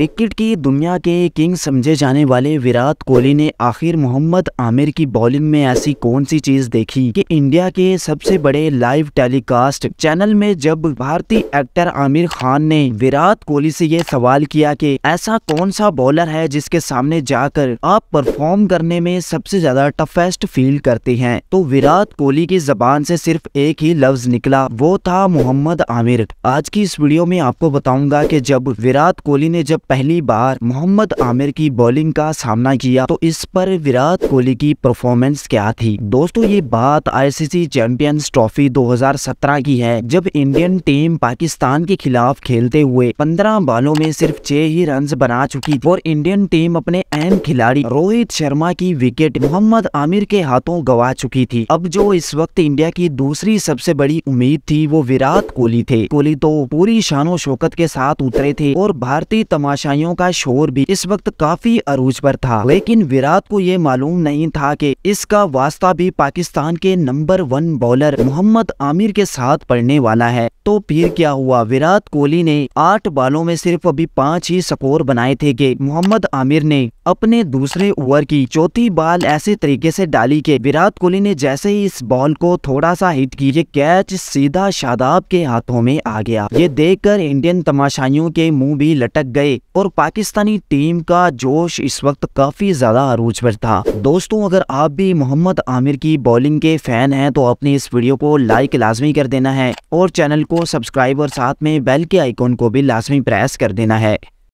cricket की दुनिया के किंग समझे जाने वाले विराट कोहली ने आखिर मोहम्मद आमिर की बॉलिंग में ऐसी कौन सी चीज देखी कि इंडिया के सबसे बड़े लाइव टेलीकास्ट चैनल में जब भारतीय एक्टर आमिर खान ने विराट कोहली से ये सवाल किया कि ऐसा कौन सा बॉलर है जिसके सामने जाकर आप परफॉर्म करने में सबसे ज्यादा टफेस्ट फील करते हैं तो विराट कोहली की जबान से सिर्फ एक ही लफ्ज निकला वो था मोहम्मद आमिर आज की इस वीडियो में आपको बताऊंगा की जब विराट कोहली ने जब पहली बार मोहम्मद आमिर की बॉलिंग का सामना किया तो इस पर विराट कोहली की परफॉर्मेंस क्या थी दोस्तों ये बात आईसीसी चैंपियंस ट्रॉफी 2017 की है जब इंडियन टीम पाकिस्तान के खिलाफ खेलते हुए 15 बालों में सिर्फ छह ही रन बना चुकी और इंडियन टीम अपने अहम खिलाड़ी रोहित शर्मा की विकेट मोहम्मद आमिर के हाथों गवा चुकी थी अब जो इस वक्त इंडिया की दूसरी सबसे बड़ी उम्मीद थी वो विराट कोहली थे कोहली तो पूरी शानो शौकत के साथ उतरे थे और भारतीय तमाश तमाशाइयों का शोर भी इस वक्त काफी अरूज पर था लेकिन विराट को ये मालूम नहीं था कि इसका वास्ता भी पाकिस्तान के number one bowler Mohammad Amir के साथ पड़ने वाला है तो फिर क्या हुआ विराट कोहली ने आठ बालों में सिर्फ अभी पाँच ही स्कोर बनाए थे मोहम्मद आमिर ने अपने दूसरे ओवर की चौथी बॉल ऐसे तरीके से डाली कि विराट कोहली ने जैसे ही इस बॉल को थोड़ा सा हिट की ये कैच सीधा शादाब के हाथों में आ गया ये देखकर इंडियन तमाशाइयों के मुंह भी लटक गए और पाकिस्तानी टीम का जोश इस वक्त काफी ज्यादा अरूज पर था दोस्तों अगर आप भी मोहम्मद आमिर की बॉलिंग के फैन है तो अपने इस वीडियो को लाइक लाजमी कर देना है और चैनल को सब्सक्राइब और साथ में बेल के आइकॉन को भी लाजमी प्रेस कर देना है